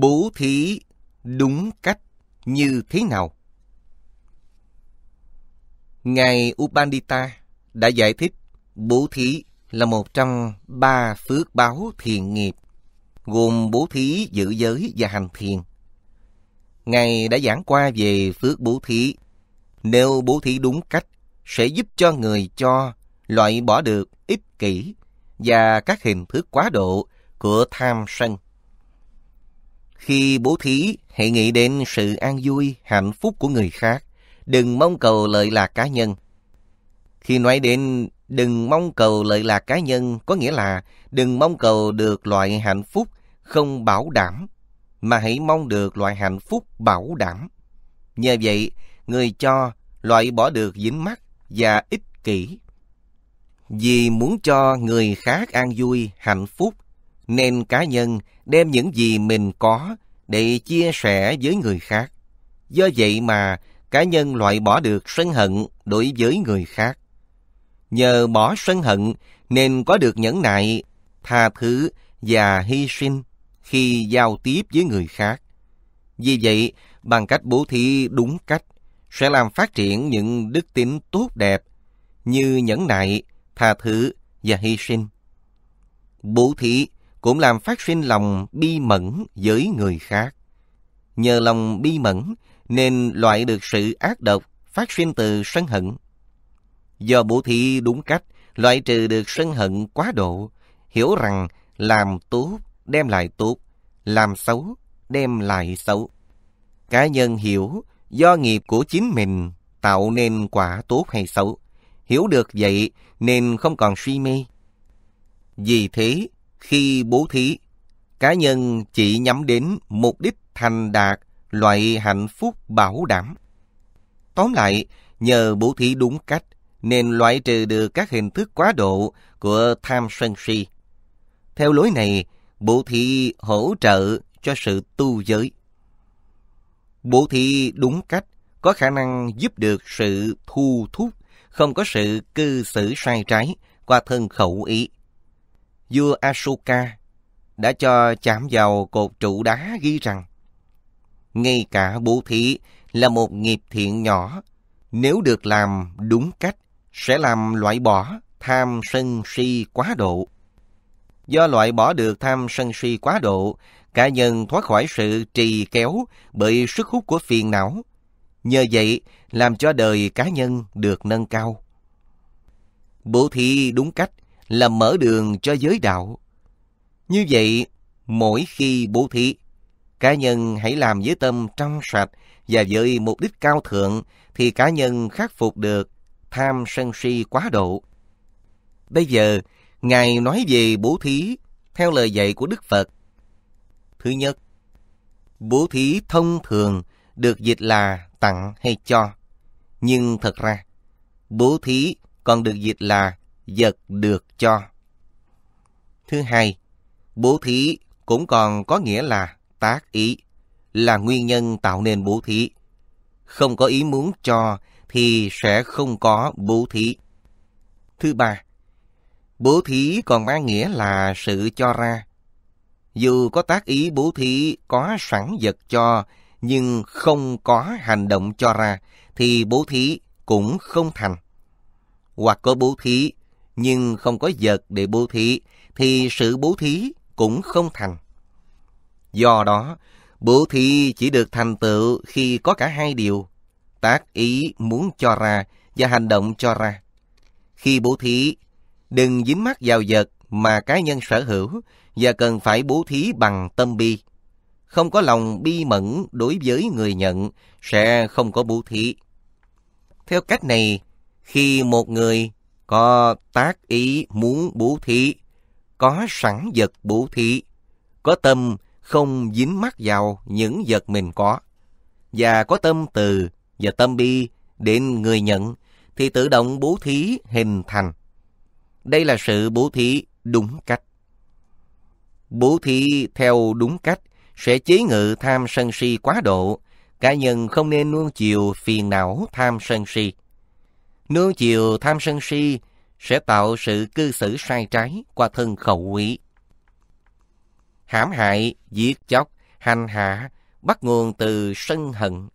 bố thí đúng cách như thế nào? Ngài Upandita đã giải thích bố thí là một trong ba phước báo thiền nghiệp, gồm bố thí giữ giới và hành thiền. Ngài đã giảng qua về phước bố thí. Nếu bố thí đúng cách, sẽ giúp cho người cho loại bỏ được ích kỷ và các hình thức quá độ của tham sân. Khi bố thí, hãy nghĩ đến sự an vui, hạnh phúc của người khác. Đừng mong cầu lợi lạc cá nhân. Khi nói đến đừng mong cầu lợi lạc cá nhân có nghĩa là đừng mong cầu được loại hạnh phúc không bảo đảm, mà hãy mong được loại hạnh phúc bảo đảm. Nhờ vậy, người cho loại bỏ được dính mắc và ích kỷ. Vì muốn cho người khác an vui, hạnh phúc, nên cá nhân đem những gì mình có để chia sẻ với người khác. Do vậy mà cá nhân loại bỏ được sân hận đối với người khác. Nhờ bỏ sân hận nên có được nhẫn nại, tha thứ và hy sinh khi giao tiếp với người khác. Vì vậy, bằng cách bố thí đúng cách sẽ làm phát triển những đức tính tốt đẹp như nhẫn nại, tha thứ và hy sinh. Bố thí cũng làm phát sinh lòng bi mẫn với người khác. Nhờ lòng bi mẫn nên loại được sự ác độc phát sinh từ sân hận. Do bố thí đúng cách, loại trừ được sân hận quá độ, hiểu rằng làm tốt đem lại tốt, làm xấu đem lại xấu. Cá nhân hiểu do nghiệp của chính mình tạo nên quả tốt hay xấu. Hiểu được vậy nên không còn suy mê. Vì thế, khi bố thí, cá nhân chỉ nhắm đến mục đích thành đạt, loại hạnh phúc bảo đảm. Tóm lại, nhờ bố thí đúng cách, nên loại trừ được các hình thức quá độ của tham sân si. Theo lối này, bố thí hỗ trợ cho sự tu giới. Bố thí đúng cách có khả năng giúp được sự thu thúc, không có sự cư xử sai trái qua thân khẩu ý vua Asuka đã cho chạm vào cột trụ đá ghi rằng ngay cả bố thí là một nghiệp thiện nhỏ nếu được làm đúng cách sẽ làm loại bỏ tham sân si quá độ do loại bỏ được tham sân si quá độ cá nhân thoát khỏi sự trì kéo bởi sức hút của phiền não nhờ vậy làm cho đời cá nhân được nâng cao bố thí đúng cách là mở đường cho giới đạo. Như vậy, mỗi khi bố thí, cá nhân hãy làm với tâm trong sạch và với mục đích cao thượng thì cá nhân khắc phục được tham sân si quá độ. Bây giờ, Ngài nói về bố thí theo lời dạy của Đức Phật. Thứ nhất, bố thí thông thường được dịch là tặng hay cho. Nhưng thật ra, bố thí còn được dịch là vật được cho. Thứ hai, bố thí cũng còn có nghĩa là tác ý, là nguyên nhân tạo nên bố thí. Không có ý muốn cho thì sẽ không có bố thí. Thứ ba, bố thí còn mang nghĩa là sự cho ra. Dù có tác ý bố thí có sẵn vật cho, nhưng không có hành động cho ra, thì bố thí cũng không thành. Hoặc có bố thí nhưng không có vật để bố thí, thì sự bố thí cũng không thành. Do đó, bố thí chỉ được thành tựu khi có cả hai điều, tác ý muốn cho ra và hành động cho ra. Khi bố thí, đừng dính mắc vào vật mà cá nhân sở hữu và cần phải bố thí bằng tâm bi. Không có lòng bi mẫn đối với người nhận sẽ không có bố thí. Theo cách này, khi một người có tác ý muốn bố thí, có sẵn vật bố thí, có tâm không dính mắc vào những vật mình có, và có tâm từ và tâm bi đến người nhận thì tự động bố thí hình thành. Đây là sự bố thí đúng cách. Bố thí theo đúng cách sẽ chế ngự tham sân si quá độ, cá nhân không nên nuông chiều phiền não tham sân si nương chiều tham sân si sẽ tạo sự cư xử sai trái qua thân khẩu quý. Hãm hại, giết chóc, hành hạ bắt nguồn từ sân hận.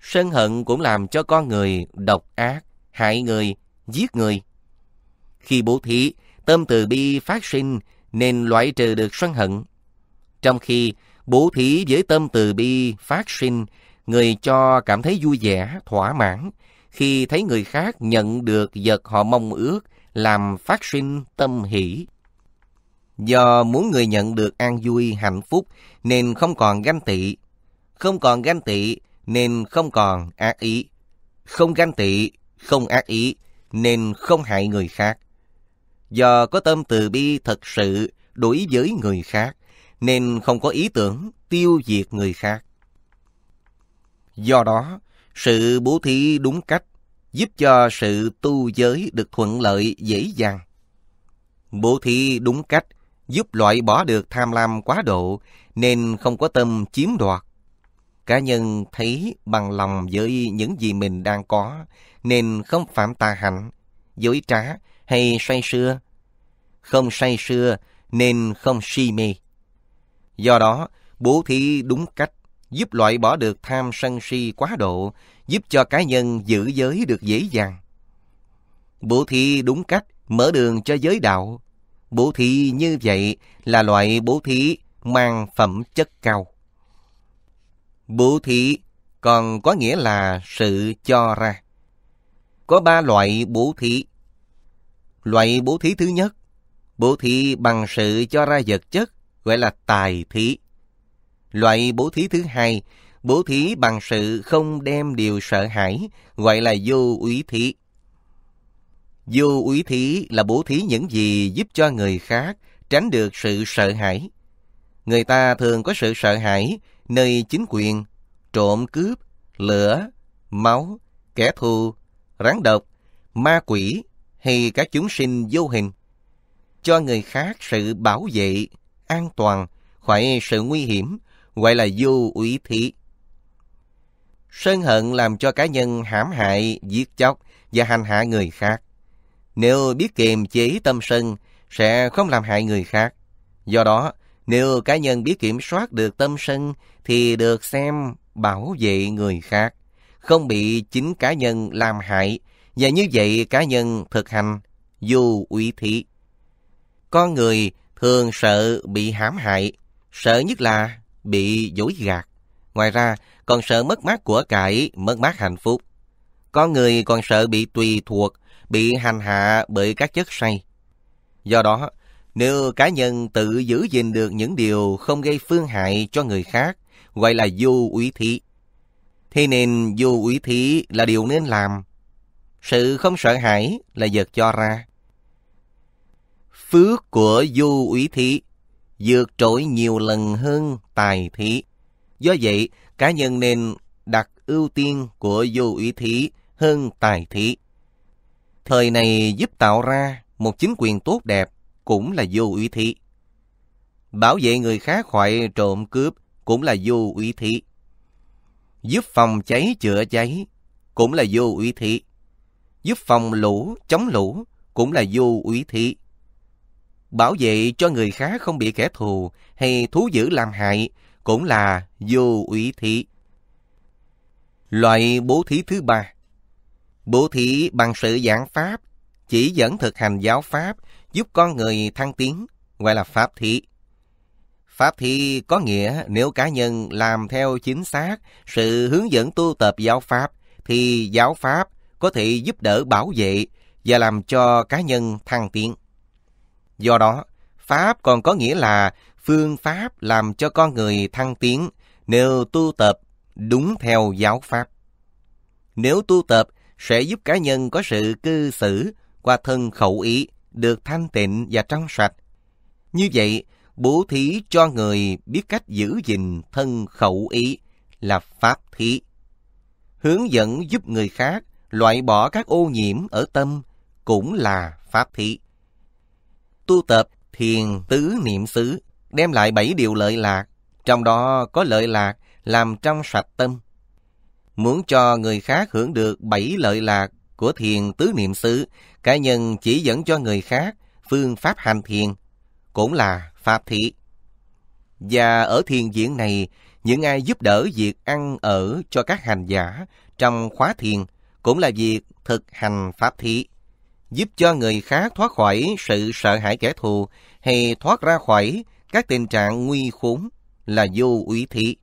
Sân hận cũng làm cho con người độc ác, hại người, giết người. Khi bố thí, tâm từ bi phát sinh nên loại trừ được sân hận. Trong khi bố thí với tâm từ bi phát sinh, người cho cảm thấy vui vẻ, thỏa mãn, khi thấy người khác nhận được vật họ mong ước làm phát sinh tâm hỷ. Do muốn người nhận được an vui, hạnh phúc nên không còn ganh tị. Không còn ganh tị nên không còn ác ý. Không ganh tị, không ác ý nên không hại người khác. Do có tâm từ bi thật sự đối với người khác nên không có ý tưởng tiêu diệt người khác. Do đó, sự bố thí đúng cách giúp cho sự tu giới được thuận lợi dễ dàng. Bố thí đúng cách giúp loại bỏ được tham lam quá độ nên không có tâm chiếm đoạt. Cá nhân thấy bằng lòng với những gì mình đang có nên không phạm tà hạnh, dối trá hay say sưa. Không say sưa nên không si mê. Do đó, bố thí đúng cách giúp loại bỏ được tham sân si quá độ, giúp cho cá nhân giữ giới được dễ dàng. Bố thí đúng cách mở đường cho giới đạo. Bố thí như vậy là loại bố thí mang phẩm chất cao. Bố thí còn có nghĩa là sự cho ra. Có ba loại bố thí. Loại bố thí thứ nhất, bố thí bằng sự cho ra vật chất gọi là tài thí. Loại bố thí thứ hai, bố thí bằng sự không đem điều sợ hãi, gọi là vô úy thí. Vô úy thí là bố thí những gì giúp cho người khác tránh được sự sợ hãi. Người ta thường có sự sợ hãi nơi chính quyền, trộm cướp, lửa, máu, kẻ thù, rắn độc, ma quỷ hay các chúng sinh vô hình. Cho người khác sự bảo vệ, an toàn khỏi sự nguy hiểm gọi là du ủy thí Sân hận làm cho cá nhân hãm hại, giết chóc và hành hạ người khác. Nếu biết kiềm chế tâm sân, sẽ không làm hại người khác. Do đó, nếu cá nhân biết kiểm soát được tâm sân, thì được xem bảo vệ người khác, không bị chính cá nhân làm hại, và như vậy cá nhân thực hành du ủy thí Con người thường sợ bị hãm hại, sợ nhất là bị dối gạt. Ngoài ra, còn sợ mất mát của cải, mất mát hạnh phúc. Có người còn sợ bị tùy thuộc, bị hành hạ bởi các chất say. Do đó, nếu cá nhân tự giữ gìn được những điều không gây phương hại cho người khác, gọi là du úy thí. Thế nên du úy thí là điều nên làm. Sự không sợ hãi là vật cho ra. Phước của du úy thí vượt trội nhiều lần hơn tài thí. Do vậy, cá nhân nên đặt ưu tiên của vô ý thí hơn tài thí. Thời này giúp tạo ra một chính quyền tốt đẹp cũng là vô ý thí. Bảo vệ người khác khỏi trộm cướp cũng là vô ý thí. Giúp phòng cháy chữa cháy cũng là vô ý thí. Giúp phòng lũ chống lũ cũng là vô ý thí bảo vệ cho người khác không bị kẻ thù hay thú dữ làm hại cũng là vô ủy thị. Loại bố thí thứ ba Bố thí bằng sự giảng pháp, chỉ dẫn thực hành giáo pháp, giúp con người thăng tiến, gọi là pháp thí Pháp thí có nghĩa nếu cá nhân làm theo chính xác sự hướng dẫn tu tập giáo pháp, thì giáo pháp có thể giúp đỡ bảo vệ và làm cho cá nhân thăng tiến. Do đó, Pháp còn có nghĩa là phương pháp làm cho con người thăng tiến nếu tu tập đúng theo giáo Pháp. Nếu tu tập sẽ giúp cá nhân có sự cư xử qua thân khẩu ý được thanh tịnh và trong sạch. Như vậy, bố thí cho người biết cách giữ gìn thân khẩu ý là pháp thí. Hướng dẫn giúp người khác loại bỏ các ô nhiễm ở tâm cũng là pháp thí tu tập thiền tứ niệm xứ, đem lại bảy điều lợi lạc, trong đó có lợi lạc làm trong sạch tâm. Muốn cho người khác hưởng được bảy lợi lạc của thiền tứ niệm xứ, cá nhân chỉ dẫn cho người khác phương pháp hành thiền, cũng là pháp thị. Và ở thiền viện này, những ai giúp đỡ việc ăn ở cho các hành giả trong khóa thiền cũng là việc thực hành pháp thị giúp cho người khác thoát khỏi sự sợ hãi kẻ thù hay thoát ra khỏi các tình trạng nguy khốn là vô ủy thị.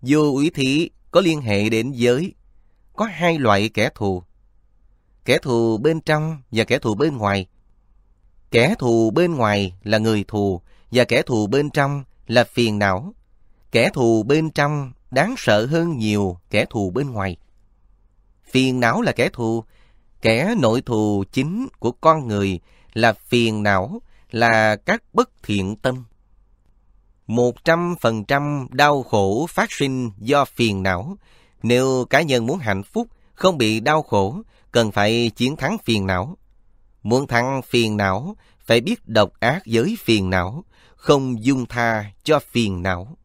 Vô ủy thị có liên hệ đến giới, có hai loại kẻ thù. Kẻ thù bên trong và kẻ thù bên ngoài. Kẻ thù bên ngoài là người thù và kẻ thù bên trong là phiền não. Kẻ thù bên trong đáng sợ hơn nhiều kẻ thù bên ngoài. Phiền não là kẻ thù Kẻ nội thù chính của con người là phiền não, là các bất thiện tâm. Một trăm phần trăm đau khổ phát sinh do phiền não. Nếu cá nhân muốn hạnh phúc, không bị đau khổ, cần phải chiến thắng phiền não. Muốn thắng phiền não, phải biết độc ác với phiền não, không dung tha cho phiền não.